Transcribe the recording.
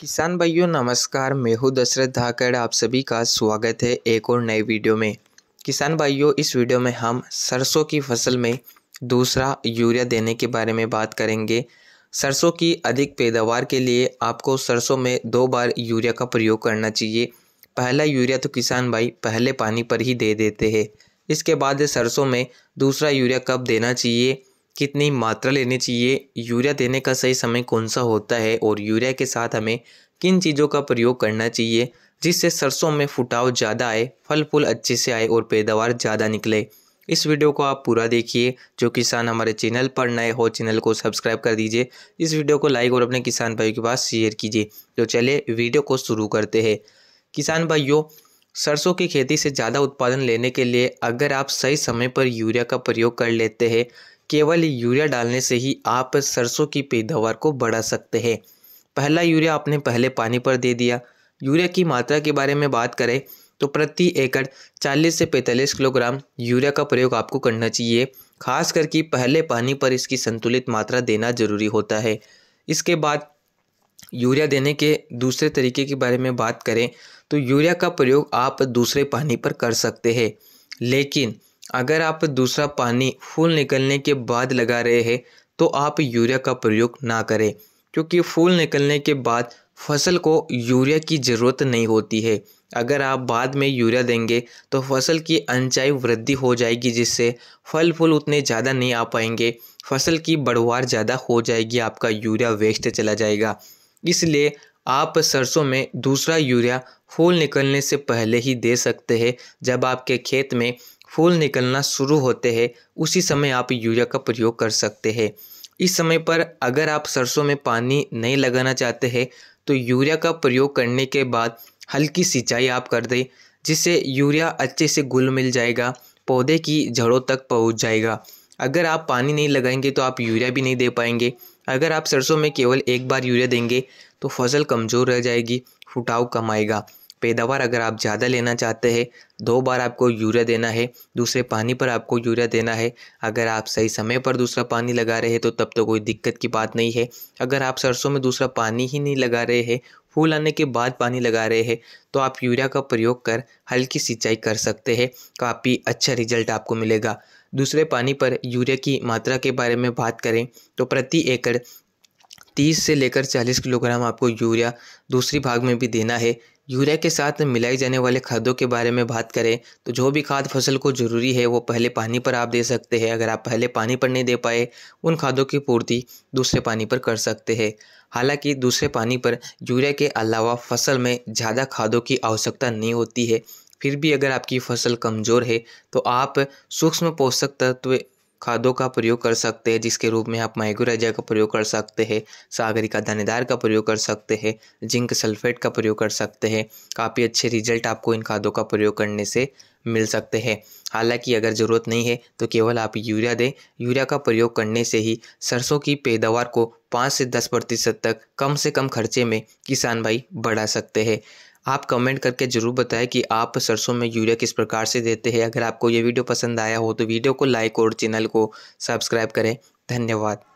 किसान भाइयों नमस्कार मैं हूँ दशरथ धाकड़ आप सभी का स्वागत है एक और नए वीडियो में किसान भाइयों इस वीडियो में हम सरसों की फसल में दूसरा यूरिया देने के बारे में बात करेंगे सरसों की अधिक पैदावार के लिए आपको सरसों में दो बार यूरिया का प्रयोग करना चाहिए पहला यूरिया तो किसान भाई पहले पानी पर ही दे देते हैं इसके बाद सरसों में दूसरा यूरिया कब देना चाहिए कितनी मात्रा लेनी चाहिए यूरिया देने का सही समय कौन सा होता है और यूरिया के साथ हमें किन चीज़ों का प्रयोग करना चाहिए जिससे सरसों में फुटाव ज़्यादा आए फल फूल अच्छे से आए और पैदावार ज़्यादा निकले इस वीडियो को आप पूरा देखिए जो किसान हमारे चैनल पर नए हो चैनल को सब्सक्राइब कर दीजिए इस वीडियो को लाइक और अपने किसान भाइयों के पास शेयर कीजिए तो चलिए वीडियो को शुरू करते हैं किसान भाइयों सरसों की खेती से ज़्यादा उत्पादन लेने के लिए अगर आप सही समय पर यूरिया का प्रयोग कर लेते हैं केवल यूरिया डालने से ही आप सरसों की पैदावार को बढ़ा सकते हैं पहला यूरिया आपने पहले पानी पर दे दिया यूरिया की मात्रा के बारे में बात करें तो प्रति एकड़ 40 से 45 किलोग्राम यूरिया का प्रयोग आपको करना चाहिए खास करके पहले पानी पर इसकी संतुलित मात्रा देना जरूरी होता है इसके बाद यूरिया देने के दूसरे तरीके के बारे में बात करें तो यूरिया का प्रयोग आप दूसरे पानी पर कर सकते हैं लेकिन अगर आप दूसरा पानी फूल निकलने के बाद लगा रहे हैं तो आप यूरिया का प्रयोग ना करें क्योंकि फूल निकलने के बाद फसल को यूरिया की ज़रूरत नहीं होती है अगर आप बाद में यूरिया देंगे तो फसल की अनचाई वृद्धि हो जाएगी जिससे फल फूल उतने ज़्यादा नहीं आ पाएंगे फसल की बढ़वार ज़्यादा हो जाएगी आपका यूरिया वेस्ट चला जाएगा इसलिए आप सरसों में दूसरा यूरिया फूल निकलने से पहले ही दे सकते हैं जब आपके खेत में फूल निकलना शुरू होते हैं उसी समय आप यूरिया का प्रयोग कर सकते हैं इस समय पर अगर आप सरसों में पानी नहीं लगाना चाहते हैं तो यूरिया का प्रयोग करने के बाद हल्की सिंचाई आप कर दें जिससे यूरिया अच्छे से घुल मिल जाएगा पौधे की जड़ों तक पहुंच जाएगा अगर आप पानी नहीं लगाएंगे तो आप यूरिया भी नहीं दे पाएंगे अगर आप सरसों में केवल एक बार यूरिया देंगे तो फसल कमज़ोर रह जाएगी फुटाव कम आएगा पैदावार अगर आप ज़्यादा लेना चाहते हैं दो बार आपको यूरिया देना है दूसरे पानी पर आपको यूरिया देना है अगर आप सही समय पर दूसरा पानी लगा रहे हैं तो तब तो कोई दिक्कत की बात नहीं है अगर आप सरसों में दूसरा पानी ही नहीं लगा रहे हैं फूल आने के बाद पानी लगा रहे हैं तो आप यूरिया का प्रयोग कर हल्की सिंचाई कर सकते हैं काफ़ी अच्छा रिजल्ट आपको मिलेगा दूसरे पानी पर यूरिया की मात्रा के बारे में बात करें तो प्रति एकड़ तीस से लेकर चालीस किलोग्राम आपको यूरिया दूसरी भाग में भी देना है यूरिया के साथ मिलाई जाने वाले खादों के बारे में बात करें तो जो भी खाद फसल को ज़रूरी है वो पहले पानी पर आप दे सकते हैं अगर आप पहले पानी पर नहीं दे पाए उन खादों की पूर्ति दूसरे पानी पर कर सकते हैं हालांकि दूसरे पानी पर यूरिया के अलावा फसल में ज़्यादा खादों की आवश्यकता नहीं होती है फिर भी अगर आपकी फसल कमज़ोर है तो आप सूक्ष्म पोषक तत्व खादों का प्रयोग कर सकते हैं जिसके रूप में आप माइग्रोराइजा का प्रयोग कर सकते हैं सागरिका दानेदार का प्रयोग कर सकते हैं जिंक सल्फेट का प्रयोग कर सकते हैं काफ़ी अच्छे रिजल्ट आपको इन खादों का प्रयोग करने से मिल सकते हैं हालांकि अगर ज़रूरत नहीं है तो केवल आप यूरिया दें यूरिया का प्रयोग करने से ही सरसों की पैदावार को पाँच से दस प्रतिशत तक कम से कम खर्चे में किसान भाई बढ़ा सकते हैं आप कमेंट करके ज़रूर बताएं कि आप सरसों में यूरिया किस प्रकार से देते हैं अगर आपको ये वीडियो पसंद आया हो तो वीडियो को लाइक और चैनल को सब्सक्राइब करें धन्यवाद